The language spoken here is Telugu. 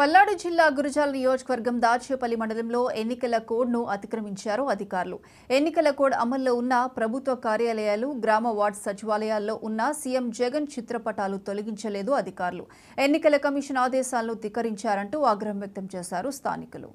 పల్లాడు జిల్లా గురజాల నియోజకవర్గం దాచేపల్లి మండలంలో ఎన్నికల కోడ్ను అతిక్రమించారు అధికారులు ఎన్నికల కోడ్ అమల్లో ఉన్న ప్రభుత్వ కార్యాలయాలు గ్రామ వార్డు సచివాలయాల్లో ఉన్న సీఎం జగన్ చిత్రపటాలు తొలగించలేదు అధికారులు ఎన్నికల కమిషన్ ఆదేశాలను ధిక్కరించారంటూ ఆగ్రహం వ్యక్తం చేశారు స్థానికులు